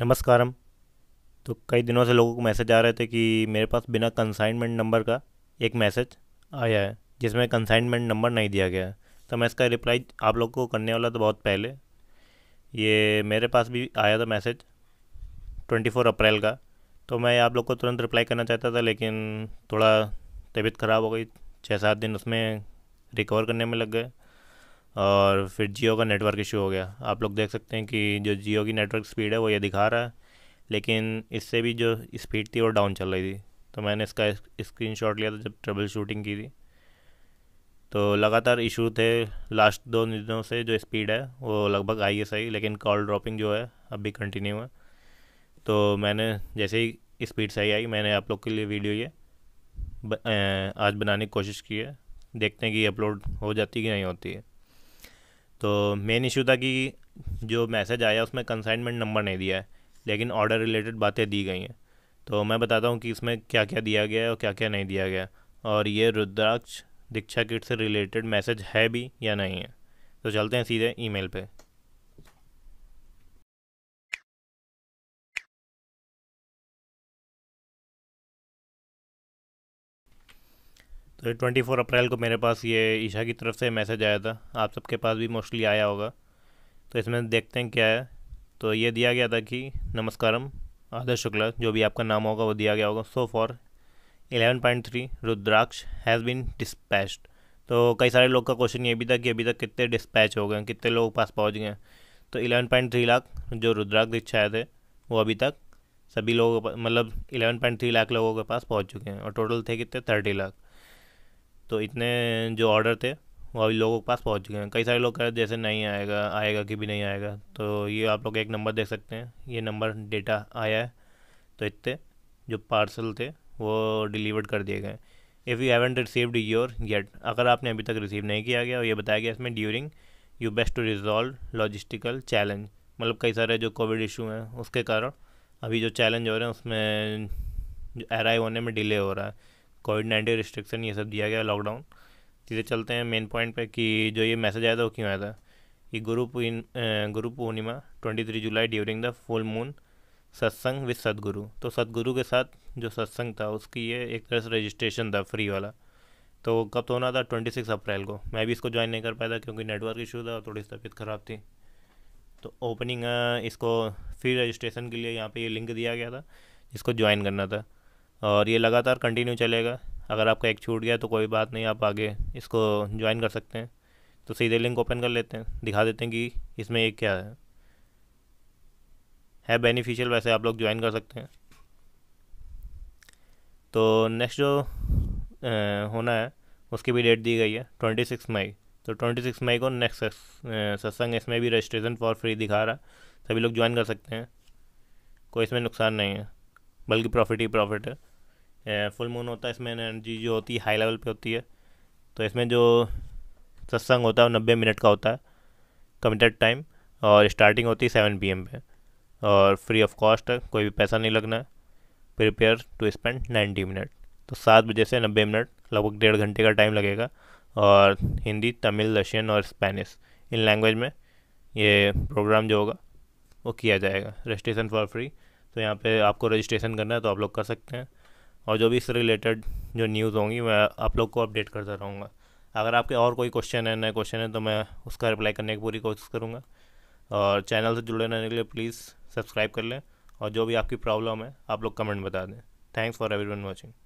नमस्कारम तो कई दिनों से लोगों को मैसेज आ रहे थे कि मेरे पास बिना कंसाइनमेंट नंबर का एक मैसेज आया है जिसमें कंसाइनमेंट नंबर नहीं दिया गया तो मैं इसका रिप्लाई आप लोग को करने वाला था बहुत पहले ये मेरे पास भी आया था मैसेज ट्वेंटी फोर अप्रैल का तो मैं आप लोग को तुरंत रिप्लाई करना चाहता था लेकिन थोड़ा तबीयत ख़राब हो गई छः सात दिन उसमें रिकवर करने में लग गए और फिर जियो का नेटवर्क इशू हो गया आप लोग देख सकते हैं कि जो जियो की नेटवर्क स्पीड है वो ये दिखा रहा है लेकिन इससे भी जो स्पीड थी वो डाउन चल रही थी तो मैंने इसका स्क्रीन शॉट लिया था जब ट्रबल शूटिंग की थी तो लगातार इशू थे लास्ट दो दिनों से जो स्पीड है वो लगभग आई है सही लेकिन कॉल ड्रॉपिंग जो है अब भी कंटिन्यू है तो मैंने जैसे ही स्पीड सही आई मैंने आप लोग के लिए वीडियो ये आज बनाने की कोशिश की है देखते हैं कि अपलोड हो जाती कि नहीं होती है तो मेन इशू था कि जो मैसेज आया उसमें कंसाइनमेंट नंबर नहीं दिया है लेकिन ऑर्डर रिलेटेड बातें दी गई हैं तो मैं बताता हूँ कि इसमें क्या क्या दिया गया है और क्या क्या नहीं दिया गया और ये रुद्राक्ष दीक्षा किट से रिलेटेड मैसेज है भी या नहीं है तो चलते हैं सीधे ईमेल पे तो ट्वेंटी फोर अप्रैल को मेरे पास ये ईशा की तरफ से मैसेज आया था आप सबके पास भी मोस्टली आया होगा तो इसमें देखते हैं क्या है तो ये दिया गया था कि नमस्कारम आदर्श शुक्ला जो भी आपका नाम होगा वो दिया गया होगा so for point three rudraksha has been dispatched तो कई सारे लोग का क्वेश्चन ये भी था कि अभी तक कितने डिस्पैच हो गए कितने लोग पास पहुंच गए तो पॉइंट थ्री लाख जो रुद्राक्ष दीक्षाएँ थे वो अभी तक सभी लोगों मतलब पॉइंट थ्री लाख लोगों के पास पहुंच चुके हैं और टोटल थे कितने थर्टी लाख तो इतने जो ऑर्डर थे वो अभी लोगों के पास पहुंच चुके हैं कई सारे लोग कह रहे जैसे नहीं आएगा आएगा कि भी नहीं आएगा तो ये आप लोग एक नंबर देख सकते हैं ये नंबर डेटा आया है तो इतने जो पार्सल थे वो डिलीवर्ड कर दिए गए if you haven't received your kit अगर आपने अभी तक रिसीव नहीं किया गया और ये बताया गया इसमें during you best to resolve logistical challenge मतलब कई सारे जो कोविड इशू हैं उसके कारण अभी जो चैलेंज हो रहे हैं उसमें अराइव होने में डिले हो रहा है कोविड नाइन्टीन रिस्ट्रिक्शन ये सब दिया गया लॉकडाउन सीधे चलते हैं मेन पॉइंट पे कि जो ये मैसेज आया था वो क्यों आया था कि Guru Purnima Guru Purnima twenty three July during the full moon satsang with Sadhguru तो सदगुरु के साथ जो सत्संग था उसकी ये एक तरह से रजिस्ट्रेशन था फ्री वाला तो कब तो होना था ट्वेंटी सिक्स अप्रैल को मैं भी इसको ज्वाइन नहीं कर पाया था क्योंकि नेटवर्क इशू था और थोड़ी तबीयत ख़राब थी तो ओपनिंग इसको फ्री रजिस्ट्रेशन के लिए यहाँ पे ये लिंक दिया गया था जिसको ज्वाइन करना था और ये लगातार कंटिन्यू चलेगा अगर आपका एक छूट गया तो कोई बात नहीं आप आगे इसको ज्वाइन कर सकते हैं तो सीधे लिंक ओपन कर लेते हैं दिखा देते हैं कि इसमें एक क्या है है बेनिफिशियल वैसे आप लोग ज्वाइन कर सकते हैं तो नेक्स्ट जो ए, होना है उसकी भी डेट दी गई है ट्वेंटी सिक्स मई तो ट्वेंटी सिक्स मई को नेक्स्ट सत्संग इसमें भी रजिस्ट्रेशन फॉर फ्री दिखा रहा है सभी लोग ज्वाइन कर सकते हैं कोई इसमें नुकसान नहीं है बल्कि प्रॉफिट ही प्रॉफिट है फुल eh, मून होता है इसमें एनर्जी जो होती है हाई लेवल पे होती है तो इसमें जो सत्संग होता है वो नब्बे मिनट का होता है कमिटेड टाइम और स्टार्टिंग होती है सेवन पी पे और फ्री ऑफ कॉस्ट है कोई भी पैसा नहीं लगना है prepare to spend ninety minute तो सात बजे से नब्बे मिनट लगभग डेढ़ घंटे का टाइम लगेगा और हिंदी तमिल रशियन और स्पेनिश इन लैंग्वेज में ये प्रोग्राम जो होगा वो किया जाएगा रजिस्ट्रेशन फॉर फ्री तो यहाँ पे आपको रजिस्ट्रेशन करना है तो आप लोग कर सकते हैं और जो भी इससे रिलेटेड जो न्यूज़ होंगी मैं आप लोग को अपडेट करता रहूँगा अगर आपके और कोई क्वेश्चन है नए क्वेश्चन है तो मैं उसका रिप्लाई करने की पूरी कोशिश करूँगा और चैनल से जुड़े रहने के लिए प्लीज़ सब्सक्राइब कर लें और जो भी आपकी प्रॉब्लम है आप लोग कमेंट बता दें thanks for everyone watching